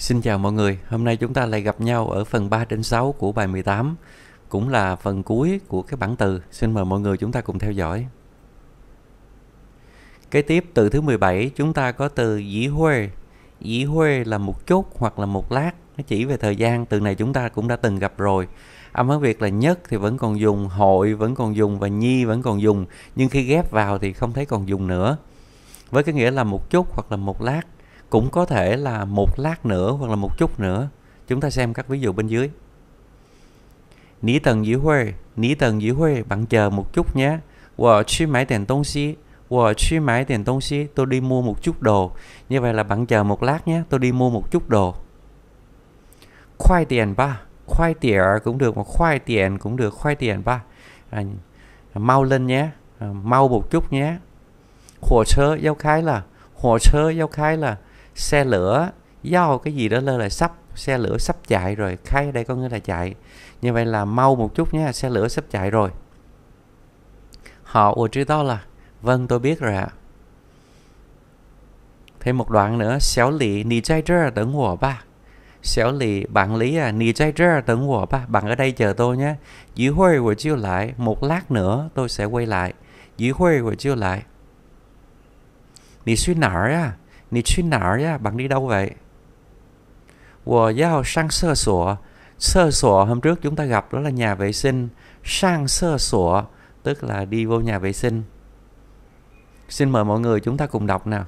Xin chào mọi người, hôm nay chúng ta lại gặp nhau ở phần 3 trên 6 của bài 18 Cũng là phần cuối của cái bảng từ, xin mời mọi người chúng ta cùng theo dõi Kế tiếp từ thứ 17 chúng ta có từ dĩ huê Dĩ huê là một chút hoặc là một lát, nó chỉ về thời gian, từ này chúng ta cũng đã từng gặp rồi âm hán việt là nhất thì vẫn còn dùng hội vẫn còn dùng và nhi vẫn còn dùng nhưng khi ghép vào thì không thấy còn dùng nữa với cái nghĩa là một chút hoặc là một lát cũng có thể là một lát nữa hoặc là một chút nữa chúng ta xem các ví dụ bên dưới Ní tầng dưới huê, ní tầng dưới huê, bạn chờ một chút nhé. Wo chi mãi tiền tông xí, wo chi mãi tiền tông xí, tôi đi mua một chút đồ. Như vậy là bạn chờ một lát nhé, tôi đi mua một chút đồ. Khoai tiền ba, khoai tiền cũng được, mà khoai tiền cũng được, khoai tiền ba. À, mau lên nhé, à, mau một chút nhé. hồ sơ giao khái là, hồ sơ giao khái là xe lửa giao cái gì đó lên là sắp xe lửa sắp chạy rồi khai đây có nghĩa là chạy như vậy là mau một chút nhé xe lửa sắp chạy rồi họ ủa chứ đó là vâng tôi biết rồi ạ thêm một đoạn nữa xéo lì nì chai trơ tấn của ba xéo lì bạn lý à nì chai trơ tấn của ba bạn ở đây chờ tôi nhé dưới huê của chiêu lại một lát nữa tôi sẽ quay lại dưới huê của chiêu lại nì suy nở à 你去哪儿呀？Bạn đi đâu vậy? 我要上厕所. Sơ sổ hôm trước chúng ta gặp đó là nhà vệ sinh. Sang sơ sổ tức là đi vô nhà vệ sinh. Xin mời mọi người chúng ta cùng đọc nào.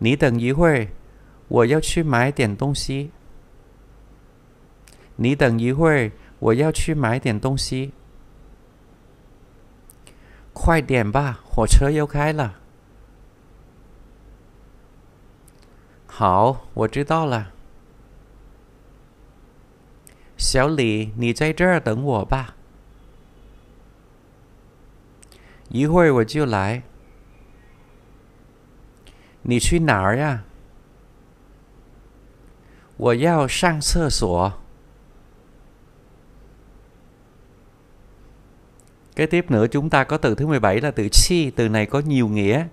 Ní tần dĩ huê, wo yao chu mái tiền tông xí. Ní tần dĩ huê, wo yao chu mái tiền tông xí. Khoai điểm ba, hồ chớ yêu khai là. 好，我知道了。小李，你在这儿等我吧，一会儿我就来。你去哪儿呀？我要上厕所。Kế er er tiếp nữa chúng ta có từ thứ 17 là từ chi, từ này có nhiều nghĩa.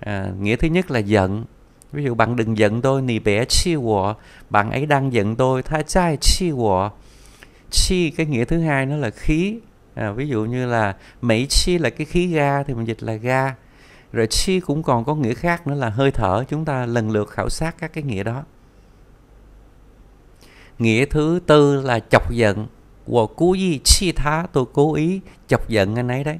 À, nghĩa thứ nhất là giận, Ví dụ bạn đừng giận tôi, nì bé chi của, bạn ấy đang giận tôi, tha chai chi của. Chi cái nghĩa thứ hai nó là khí. À, ví dụ như là mấy chi là cái khí ga thì mình dịch là ga. Rồi chi cũng còn có nghĩa khác nữa là hơi thở. Chúng ta lần lượt khảo sát các cái nghĩa đó. Nghĩa thứ tư là chọc giận. Wo cú yi chi thá tôi cố ý chọc giận anh ấy đấy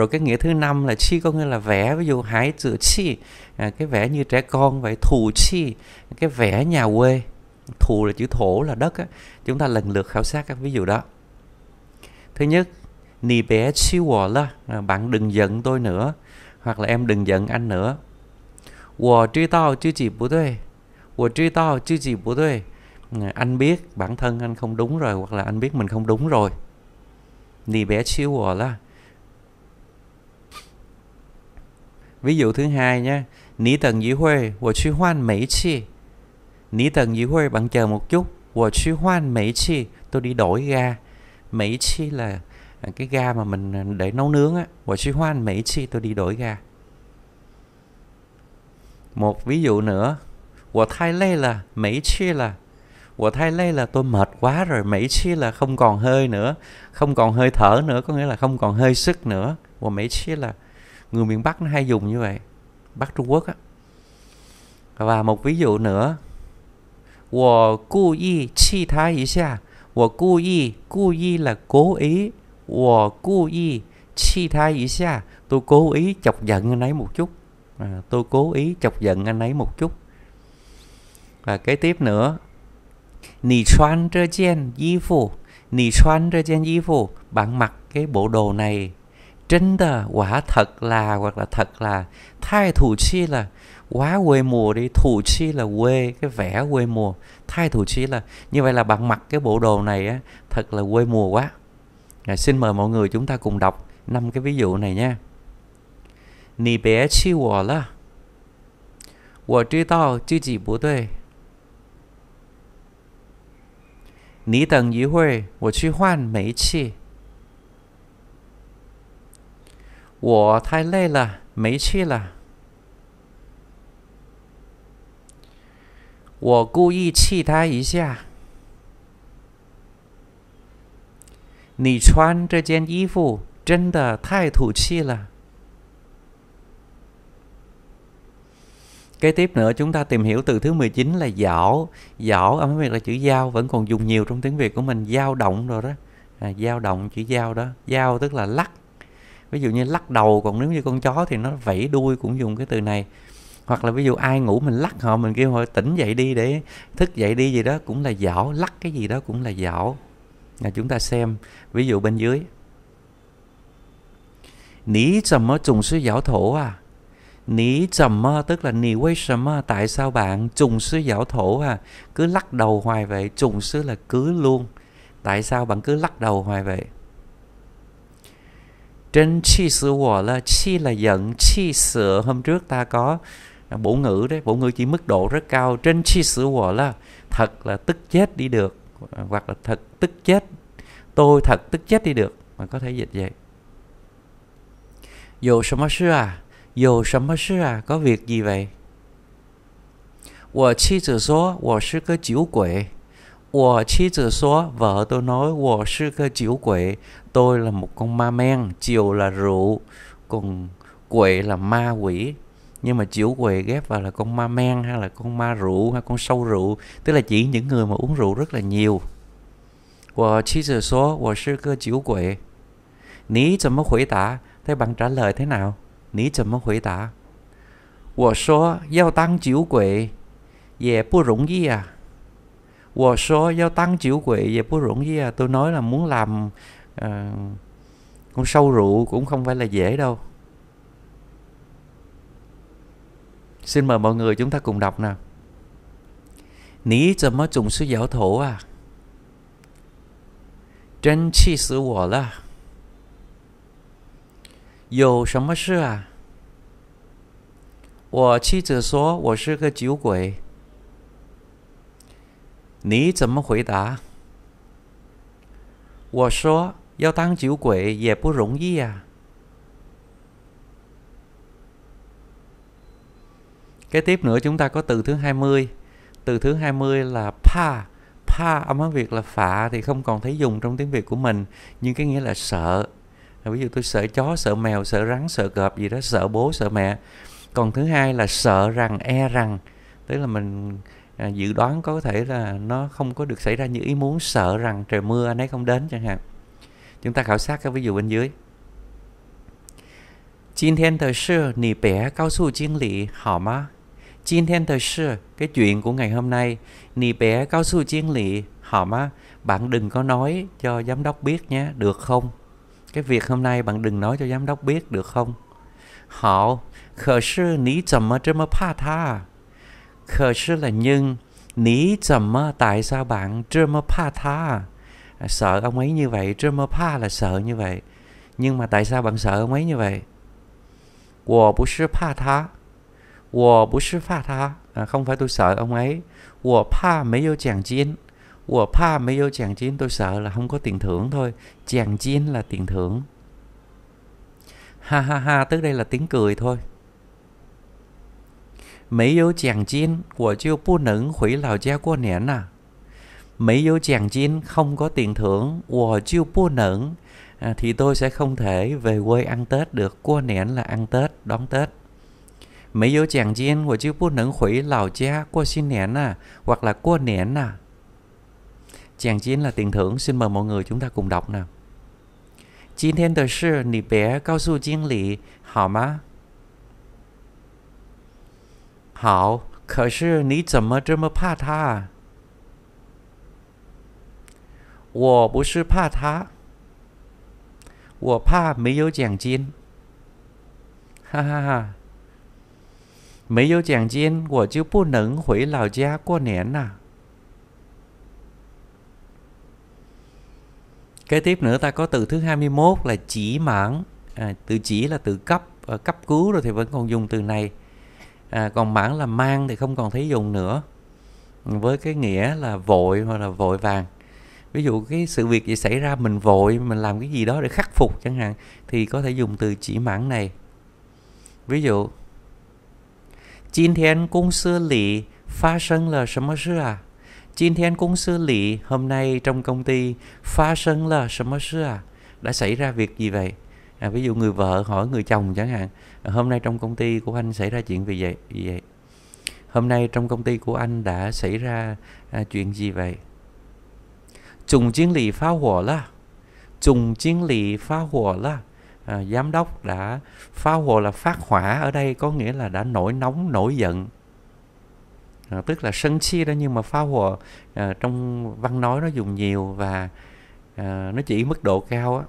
rồi cái nghĩa thứ năm là chi có nghĩa là vẽ ví dụ hãy chữ chi à, cái vẽ như trẻ con vậy thủ chi cái vẽ nhà quê thủ là chữ thổ là đất á. chúng ta lần lượt khảo sát các ví dụ đó thứ nhất nì bé chiu wò la à, bạn đừng giận tôi nữa hoặc là em đừng giận anh nữa wò trí tao chứ chỉ bố tôi wò trí tao chứ chỉ bố tôi à, anh biết bản thân anh không đúng rồi hoặc là anh biết mình không đúng rồi nì bé chiu wò la Ví dụ thứ hai nhé. Ní tầng dí huê, wo chú hoan mấy chi. Ní tầng dí huê, bạn chờ một chút. Wo chú hoan mấy chi. Tôi đi đổi ga. Mấy chi là à, cái ga mà mình à, để nấu nướng á. Wo chú hoan mấy chi. Tôi đi đổi ga. Một ví dụ nữa. Wo thay lê là mấy chi là của thái lây là tôi mệt quá rồi mỹ chi là không còn hơi nữa không còn hơi thở nữa có nghĩa là không còn hơi sức nữa của mỹ chi là người miền Bắc nó hay dùng như vậy Bắc Trung Quốc á và một ví dụ nữa 我故意气他一下,我故意故意 là cố ý, 我故意气他一下, tôi cố ý chọc giận anh ấy một chút à, tôi cố ý chọc giận anh ấy một chút và kế tiếp nữa nì xoan bạn mặc cái bộ đồ này 真的 quả thật là hoặc là thật là thay thủ chi là quá quê mùa đi thủ chi là quê cái vẻ quê mùa thay thủ chi là như vậy là bạn mặc cái bộ đồ này á, thật là quê mùa quá à, xin mời mọi người chúng ta cùng đọc năm cái ví dụ này nha 你别气我了我知道自己不对你等一会儿我去换煤气我太累了，没去了。我故意气他一下。你穿这件衣服真的太土气了。Kế tiếp nữa chúng ta tìm hiểu từ thứ 19 là dảo. Dảo âm Việt là chữ dao vẫn còn dùng nhiều trong tiếng Việt của mình. Dao động rồi đó. À, dao động chữ dao đó. Dao tức là lắc ví dụ như lắc đầu còn nếu như con chó thì nó vẫy đuôi cũng dùng cái từ này hoặc là ví dụ ai ngủ mình lắc họ mình kêu họ tỉnh dậy đi để thức dậy đi gì đó cũng là dảo lắc cái gì đó cũng là dảo là chúng ta xem ví dụ bên dưới ní trầm mơ trùng sư giáo thổ à ní trầm mơ tức là nì quay trầm mơ tại sao bạn trùng sư giáo thổ à cứ lắc đầu hoài vậy trùng sư là cứ luôn tại sao bạn cứ lắc đầu hoài vậy trên chi sử hòa là chi là giận, chi sử hôm trước ta có bổ ngữ đấy, bổ ngữ chỉ mức độ rất cao. Trên chi sử hòa là thật là tức chết đi được hoặc là thật tức chết tôi thật tức chết đi được mà có thể dịch vậy dù sao sư à dù sao sư à có việc gì vậy 我妻子说我是个酒鬼。我妻子说，vợ tôi nói, 我是个酒鬼, tôi là một con ma men, chiều là rượu, còn quệ là ma quỷ. Nhưng mà chịu quệ ghép vào là con ma men hay là con ma rượu hay con sâu rượu, tức là chỉ những người mà uống rượu rất là nhiều. 我妻子说我是个酒鬼. Ní 怎么回答? Thế bạn trả lời thế nào? Ní 怎么回答？我说要当酒鬼也不容易啊。我说要当酒鬼也不容易 à tôi nói là muốn làm uh, con sâu rượu cũng không phải là dễ đâu xin mời mọi người chúng ta cùng đọc nào Ní chấm mất trùng sư giáo thổ à Trân chi sư wỏ là Dầu sấm mất sư à 我妻子说我是个酒鬼。你怎么回答？我说要当酒鬼也不容易啊。Kế tiếp nữa chúng ta có từ thứ 20. Từ thứ 20 là pa. Pa âm hán Việt là phạ thì không còn thấy dùng trong tiếng Việt của mình, nhưng cái nghĩa là sợ. Ví dụ tôi sợ chó, sợ mèo, sợ rắn, sợ cọp gì đó, sợ bố, sợ mẹ. Còn thứ hai là sợ rằng, e rằng, tức là mình à, dự đoán có thể là nó không có được xảy ra như ý muốn sợ rằng trời mưa anh ấy không đến chẳng hạn chúng ta khảo sát cái ví dụ bên dưới 今天的事你别告诉经理好吗？今天的事 cái chuyện của ngày hôm nay nì bé cao su chiến lị họ má bạn đừng có nói cho giám đốc biết nhé được không cái việc hôm nay bạn đừng nói cho giám đốc biết được không họ khờ sư ní trầm mà trơ mà pa tha 可是 là nhưng ní trầm tại sao bạn trơm pa tha à, sợ ông ấy như vậy trơm pa là sợ như vậy nhưng mà tại sao bạn sợ ông ấy như vậy Wo bu shi pa tha Wo bu shi pa tha à, Không phải tôi sợ ông ấy Wo pa mấy vô chàng chiến Wo pa mấy vô chàng chiến Tôi sợ là không có tiền thưởng thôi Chàng chiến là tiền thưởng Ha ha ha Tức đây là tiếng cười thôi 没有奖金我就不能回老家过年啦、啊。没有奖金 không có tiền thưởng, à, thì tôi sẽ không thể về quê ăn Tết được. Qua nén là ăn Tết, đón Tết. Mấy dấu chàng chiên của chữ bút nâng khủy lào cha qua xin nén à, hoặc là qua nén à. là tiền thưởng, xin mời mọi người chúng ta cùng đọc nào. 今天的事你别告诉经理好吗？好，可是你怎么这么怕他？我不是怕他，我怕没有奖金。哈哈哈！没有奖金，我就不能回老家过年呐、啊。Kế tiếp nữa ta có từ thứ 21 là chỉ mãn. À, từ chỉ là từ cấp, ờ, cấp cứu rồi thì vẫn còn dùng từ này à, còn mãn là mang thì không còn thấy dùng nữa với cái nghĩa là vội hoặc là vội vàng ví dụ cái sự việc gì xảy ra mình vội mình làm cái gì đó để khắc phục chẳng hạn thì có thể dùng từ chỉ mãn này ví dụ Jin thiên công sư lì phát sinh là sớm sư à? Jin thiên công sư lì hôm nay trong công ty phát sinh là sớm sư à? Đã xảy ra việc gì vậy? à, ví dụ người vợ hỏi người chồng chẳng hạn hôm nay trong công ty của anh xảy ra chuyện gì vậy vì vậy hôm nay trong công ty của anh đã xảy ra à, chuyện gì vậy trùng chiến lý phá hỏa là trùng chiến lý phá hỏa là à, giám đốc đã phá hỏa là phát hỏa ở đây có nghĩa là đã nổi nóng nổi giận à, tức là sân chi đó nhưng mà phá hỏa à, trong văn nói nó dùng nhiều và à, nó chỉ mức độ cao á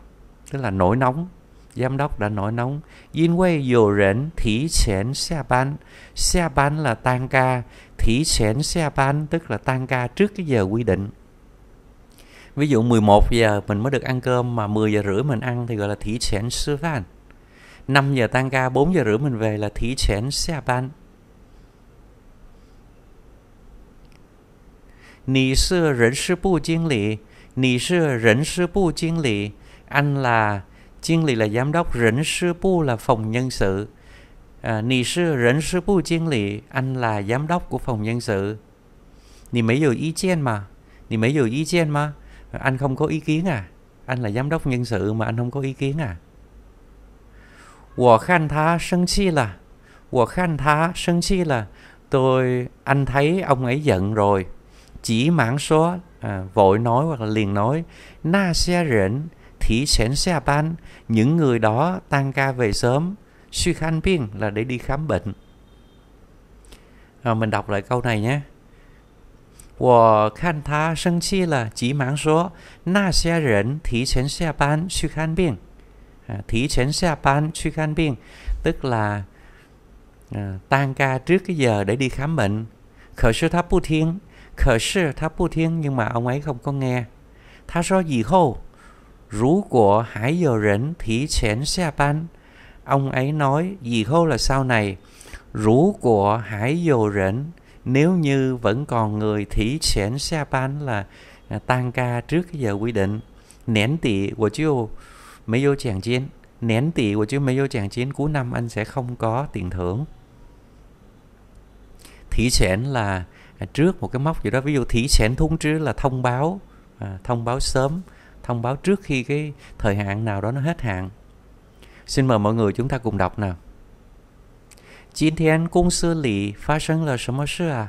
tức là nổi nóng Giám đốc đã nói nóng, yên quê dù rỉnh thí chén xe bán, xe bán là tan ca, thí chén xe bán tức là tan ca trước cái giờ quy định. Ví dụ 11 giờ mình mới được ăn cơm mà 10 giờ rưỡi mình ăn thì gọi là thí chén sư ban. 5 giờ tan ca, 4 giờ rưỡi mình về là thí chén xe ban. Nì sư rỉnh sư bu 经理, nì sư rỉnh sư bu 经理, anh là Chiên lý là giám đốc, rỉnh sư bu là phòng nhân sự. À, nì sư rỉnh sư bu chiên lý, anh là giám đốc của phòng nhân sự. Nì mấy dù ý kiến mà, nì mấy dù ý kiến mà, anh không có ý kiến à? Anh là giám đốc nhân sự mà anh không có ý kiến à? tôi anh thấy ông ấy giận rồi. Chỉ mãn số à, vội nói hoặc là liền nói na xe rỉnh thí sén xe ban những người đó tăng ca về sớm suy khan biên là để đi khám bệnh rồi mình đọc lại câu này nhé khan 我看他生气了，急忙说：“那些人提前下班去看病。”啊，提前下班去看病，tức à, là à, tan ca trước cái giờ để đi khám bệnh. Khởi sư tháp bù thiên, khởi sư tháp bù thiên nhưng mà ông ấy không có nghe. Tha 如果还有人提前下班，ông ấy nói gì Hô là sau này. Rú của hãy dầu rảnh, nếu như vẫn còn người thí chén xe ban là à, tan ca trước cái giờ quy định nén tỷ của chiêu mấy vô chàng chiến nén tỷ của chiêu mấy vô chàng chiến cuối năm anh sẽ không có tiền thưởng thí chén là à, trước một cái mốc gì đó ví dụ thí chén thúng chứ là thông báo à, thông báo sớm thông báo trước khi cái thời hạn nào đó nó hết hạn. Xin mời mọi người chúng ta cùng đọc nào. Chín thiên à? công sư lì phát sinh là 什么事啊?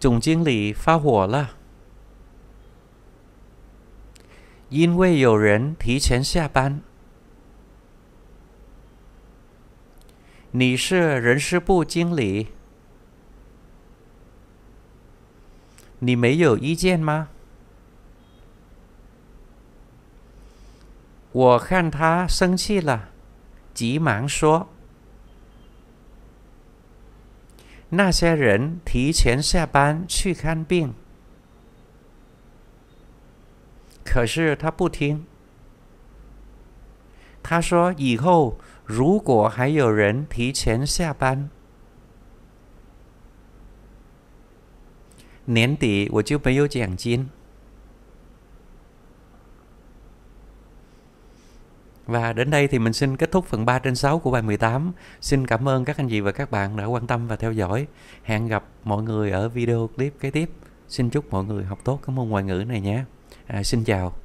Tổng kinh lý phát hỏa là. 因为有人提前下班。你是人事部经理，你没有意见吗？我看他生气了，急忙说：“那些人提前下班去看病，可是他不听。他说以后如果还有人提前下班，年底我就没有奖金。” Và đến đây thì mình xin kết thúc phần 3 trên 6 của bài 18. Xin cảm ơn các anh chị và các bạn đã quan tâm và theo dõi. Hẹn gặp mọi người ở video clip kế tiếp. Xin chúc mọi người học tốt các môn ngoại ngữ này nhé. À, xin chào.